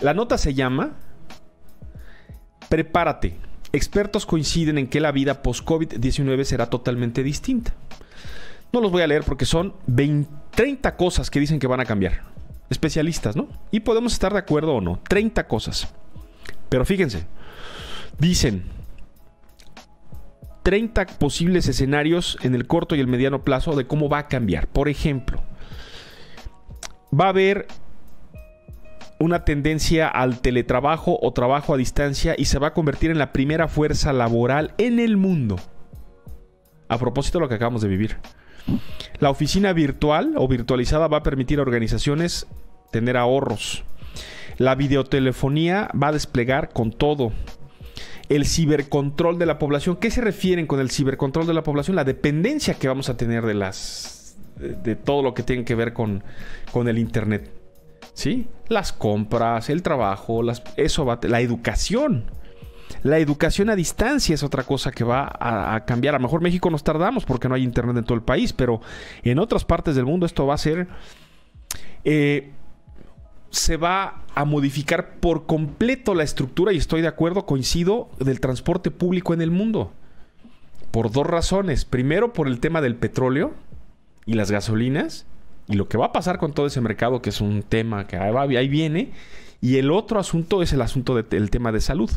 La nota se llama Prepárate. Expertos coinciden en que la vida post-COVID-19 será totalmente distinta. No los voy a leer porque son 30 cosas que dicen que van a cambiar. Especialistas, ¿no? Y podemos estar de acuerdo o no. 30 cosas. Pero fíjense, dicen 30 posibles escenarios en el corto y el mediano plazo de cómo va a cambiar. Por ejemplo, va a haber una tendencia al teletrabajo o trabajo a distancia y se va a convertir en la primera fuerza laboral en el mundo. A propósito de lo que acabamos de vivir. La oficina virtual o virtualizada va a permitir a organizaciones tener ahorros. La videotelefonía va a desplegar con todo. El cibercontrol de la población. ¿Qué se refieren con el cibercontrol de la población? La dependencia que vamos a tener de las de, todo lo que tiene que ver con, con el Internet. ¿sí? Las compras, el trabajo, eso va, la educación. La educación a distancia es otra cosa que va a, cambiar. A lo mejor México nos tardamos porque no hay internet en todo el país, pero en otras partes del mundo esto va a ser... Eh, se va a modificar por completo la estructura y estoy de acuerdo, coincido, del transporte público en el mundo. Por dos razones. Primero, por el tema del petróleo y las gasolinas y lo que va a pasar con todo ese mercado, que es un tema que ahí, viene. Y el otro asunto es el asunto del tema de salud.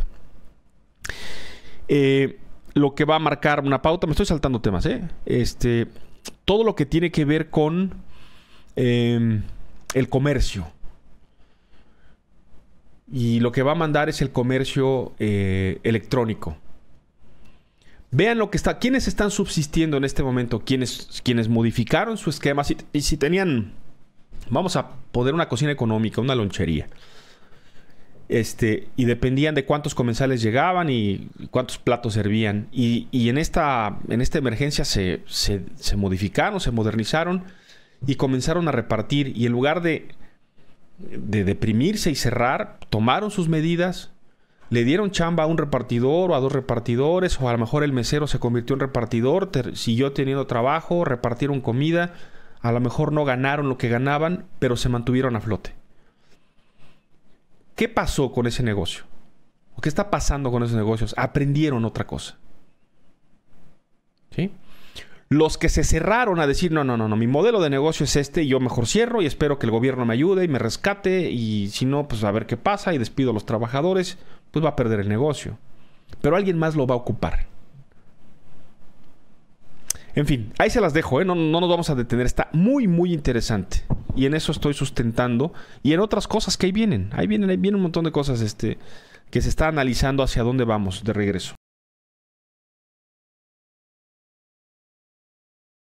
Eh, lo que va a marcar una pauta, me estoy saltando temas, ¿eh? Este, todo lo que tiene que ver con em, el comercio. Y lo que va a mandar es el comercio eh, electrónico. Vean lo que está, quiénes están subsistiendo en este momento, quienes, modificaron su esquema y si tenían, vamos a poner una cocina económica, una lonchería. Este, y dependían de cuántos comensales llegaban y cuántos platos servían. Y, en, esta, en esta emergencia se, modificaron, se modernizaron y comenzaron a repartir. Y en lugar de, de deprimirse y cerrar, tomaron sus medidas, le dieron chamba a un repartidor o a dos repartidores, o a lo mejor el mesero se convirtió en repartidor, siguió teniendo trabajo, repartieron comida, a lo mejor no ganaron lo que ganaban, pero se mantuvieron a flote. ¿Qué pasó con ese negocio? ¿O qué está pasando con esos negocios? Aprendieron otra cosa. ¿Sí? Los que se cerraron a decir, no, no, no, no, mi modelo de negocio es este, y yo mejor cierro y espero que el gobierno me ayude y me rescate, y si no, pues a ver qué pasa, y despido a los trabajadores pues va a perder el negocio. Pero alguien más lo va a ocupar. En fin, ahí se las dejo, ¿eh? no, nos vamos a detener. Está muy, muy interesante. Y en eso estoy sustentando. Y en otras cosas que ahí vienen. Ahí vienen, ahí un montón de cosas este, que se está analizando hacia dónde vamos de regreso.